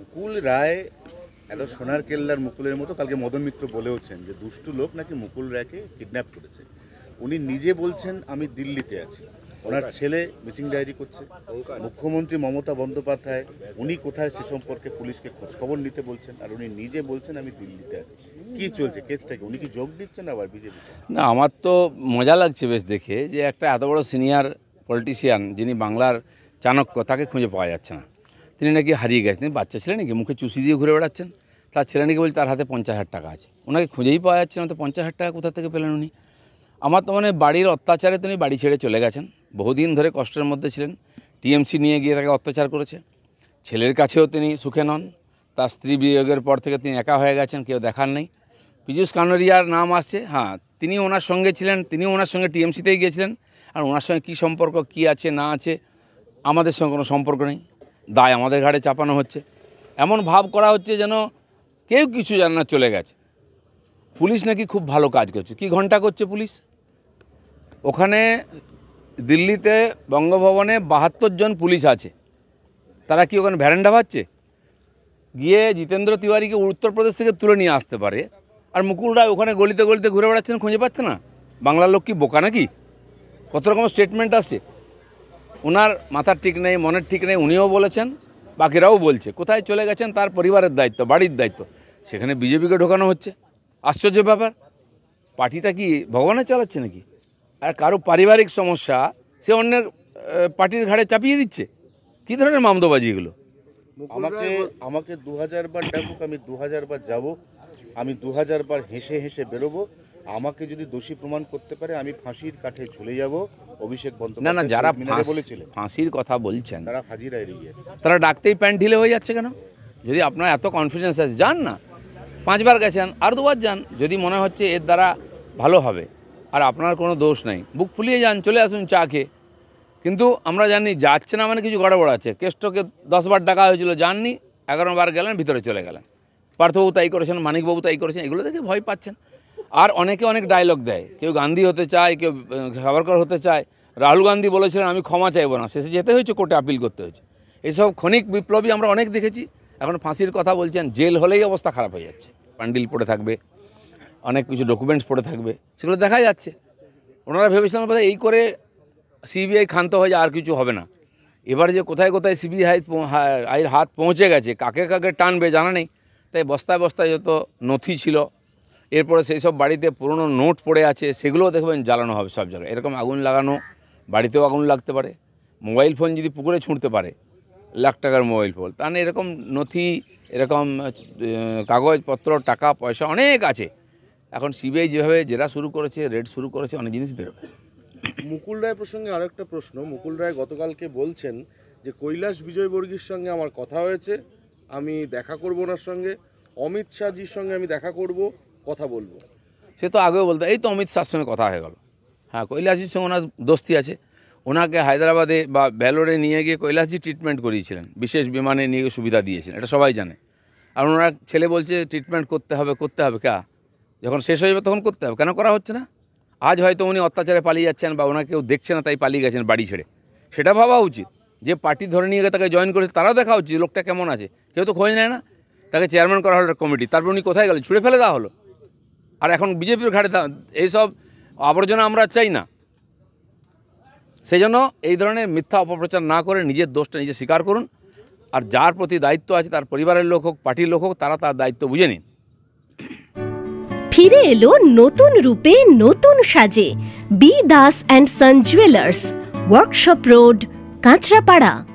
মুকুল রায় এত সোনার কেল্লার মুকুলের মতো কালকে মদন মিত্র বলেওছেন যে দুষ্টু লোক নাকি মুকুল রায়কে কিডন্যাপ করেছে উনি নিজে বলছেন আমি দিল্লিতে আছি ওনার ছেলে মিসিং ডায়েরি করছে মুখ্যমন্ত্রী মমতা বন্দ্যোপাধ্যায় উনি কোথায় সে সম্পর্কে পুলিশকে খোঁজখবর নিতে বলছেন আর উনি নিজে বলছেন আমি দিল্লিতে আছি কি চলছে কেসটাকে উনি কি যোগ দিচ্ছেন আবার বিজেপি না আমার তো মজা লাগছে বেশ দেখে যে একটা এত বড় সিনিয়র পলিটিশিয়ান যিনি বাংলার চাণক্য তাকে খুঁজে পাওয়া যাচ্ছে না তিনি নাকি হারিয়ে গেছেন বাচ্চা ছেলে নাকি মুখে চুষি দিয়ে ঘুরে বেড়াচ্ছেন তার ছেলে নাকি বলছে তার হাতে পঞ্চাশ হাজার টাকা আছে ওনাকে খুঁজেই পাওয়া যাচ্ছে না তো পঞ্চাশ হাজার টাকা কোথা থেকে পেলেন উনি আমার তো মানে বাড়ির অত্যাচারে তিনি বাড়ি ছেড়ে চলে গেছেন বহুদিন ধরে কষ্টের মধ্যে ছিলেন টিএমসি নিয়ে গিয়ে তাকে অত্যাচার করেছে ছেলের কাছেও তিনি সুখে নন তার স্ত্রী বিয়োগের পর থেকে তিনি একা হয়ে গেছেন কেউ দেখার নেই পীযুষ কানোরিয়ার নাম আসছে হ্যাঁ তিনি ওনার সঙ্গে ছিলেন তিনি ওনার সঙ্গে টিএমসিতেই গিয়েছিলেন আর ওনার সঙ্গে কী সম্পর্ক কি আছে না আছে আমাদের সঙ্গে কোনো সম্পর্ক নেই দায় আমাদের ঘাড়ে চাপানো হচ্ছে এমন ভাব করা হচ্ছে যেন কেউ কিছু জানে না চলে গেছে পুলিশ নাকি খুব ভালো কাজ করছে কি ঘন্টা করছে পুলিশ ওখানে দিল্লিতে বঙ্গভবনে বাহাত্তর জন পুলিশ আছে তারা কি ওখানে ভ্যারেন্ডা ভাবছে গিয়ে জিতেন্দ্র তিওয়ারিকে উত্তরপ্রদেশ থেকে তুলে নিয়ে আসতে পারে আর মুকুল রায় ওখানে গলিতে গলিতে ঘুরে বেড়াচ্ছেন খুঁজে পাচ্ছে না বাংলার লোক কি বোকা নাকি কত রকম স্টেটমেন্ট আসছে ওনার মাথার ঠিক নেই মনের ঠিক নেই উনিও বলেছেন বাকিরাও বলছে কোথায় চলে গেছেন তার পরিবারের দায়িত্ব বাড়ির দায়িত্ব সেখানে বিজেপিকে ঢোকানো হচ্ছে আশ্চর্য ব্যাপার পার্টিটা কি ভগবানে চালাচ্ছে নাকি আর কারো পারিবারিক সমস্যা সে অন্যের পার্টির ঘাড়ে চাপিয়ে দিচ্ছে কী ধরনের মামদোবাজি এগুলো আমাকে আমাকে দু বার ডাকুক আমি দু বার যাব আমি দু বার হেসে হেসে বেরোবো আমাকে যদি দোষী প্রমাণ করতে পারে আমি ফাঁসির কাঠে ঝুলে যাব অভিষেক বন্দ্যোপাধ্যায় না না যারা বলেছিলেন ফাঁসির কথা বলছেন তারা হাজিরা এড়িয়ে যাচ্ছে তারা ডাকতেই প্যান্ট ঢিলে হয়ে যাচ্ছে কেন যদি আপনার এত কনফিডেন্স আছে যান না পাঁচবার গেছেন আর দুবার যান যদি মনে হচ্ছে এর দ্বারা ভালো হবে আর আপনার কোনো দোষ নাই বুক ফুলিয়ে যান চলে আসুন চা খেয়ে কিন্তু আমরা জানি যাচ্ছে না মানে কিছু গড়বড় আছে কেষ্টকে দশবার ডাকা হয়েছিল যাননি এগারো বার গেলেন ভিতরে চলে গেলেন পার্থবাবু তাই করেছেন মানিকবাবু তাই করেছেন এগুলো দেখে ভয় পাচ্ছেন আর অনেকে অনেক ডায়লগ দেয় কেউ গান্ধী হতে চায় কেউ সাভারকর হতে চায় রাহুল গান্ধী বলেছিলেন আমি ক্ষমা চাইব না শেষে যেতে হয়েছে কোর্টে আপিল করতে হয়েছে এসব ক্ষণিক বিপ্লবী আমরা অনেক দেখেছি এখন ফাঁসির কথা বলছেন জেল হলেই অবস্থা খারাপ হয়ে যাচ্ছে প্যান্ডিল পড়ে থাকবে অনেক কিছু ডকুমেন্টস পড়ে থাকবে সেগুলো দেখা যাচ্ছে ওনারা ভেবেছিলাম বোধ এই করে সিবিআই ক্ষান্ত হয়ে আর কিছু হবে না এবার যে কোথায় কোথায় সিবিআই আইয়ের হাত পৌঁছে গেছে কাকে কাকে টানবে জানা নেই তাই বস্তায় বস্তায় যত নথি ছিল এরপরে সেই সব বাড়িতে পুরনো নোট পড়ে আছে সেগুলোও দেখবেন জ্বালানো হবে সব জায়গায় এরকম আগুন লাগানো বাড়িতেও আগুন লাগতে পারে মোবাইল ফোন যদি পুকুরে ছুঁড়তে পারে লাখ টাকার মোবাইল ফোন তাহলে এরকম নথি এরকম কাগজপত্র টাকা পয়সা অনেক আছে এখন সিবিআই যেভাবে জেরা শুরু করেছে রেড শুরু করেছে অনেক জিনিস বেরোবে মুকুল রায় প্রসঙ্গে আরেকটা প্রশ্ন মুকুল রায় গতকালকে বলছেন যে কৈলাস বিজয়বর্গীর সঙ্গে আমার কথা হয়েছে আমি দেখা করব ওনার সঙ্গে অমিত শাহজির সঙ্গে আমি দেখা করব কথা বলবো সে তো আগেও বলতো এই তো অমিত শাহর সঙ্গে কথা হয়ে গেল হ্যাঁ কৈলাসজির সঙ্গে ওনার দোস্তি আছে ওনাকে হায়দ্রাবাদে বা ভ্যালোরে নিয়ে গিয়ে কৈলাসজি ট্রিটমেন্ট করিয়েছিলেন বিশেষ বিমানে নিয়ে গিয়ে সুবিধা দিয়েছিলেন এটা সবাই জানে আর ওনার ছেলে বলছে ট্রিটমেন্ট করতে হবে করতে হবে কা যখন শেষ হয়ে যাবে তখন করতে হবে কেন করা হচ্ছে না আজ হয়তো উনি অত্যাচারে পালিয়ে যাচ্ছেন বা ওনাকে কেউ দেখছে না তাই পালিয়ে গেছেন বাড়ি ছেড়ে সেটা ভাবা উচিত যে পার্টি ধরে নিয়ে গিয়ে তাকে জয়েন করেছে তারাও দেখা উচিত লোকটা কেমন আছে কেউ তো খোঁজ নেয় না তাকে চেয়ারম্যান করা হলো কমিটি তারপর উনি কোথায় গেলেন ছুড়ে ফেলে দেওয়া হলো আর এখন বিজেপির ঘাড়ে এইসব আবর্জনা আমরা চাই না সেই জন্য এই ধরনের মিথ্যা অপপ্রচার না করে নিজের দোষটা নিজে স্বীকার করুন আর যার প্রতি দায়িত্ব আছে তার পরিবারের লোক হোক পার্টির লোক হোক তারা তার দায়িত্ব বুঝে নিন ফিরে এলো নতুন রূপে নতুন সাজে B Das and son jewellers workshop road Kanchrapara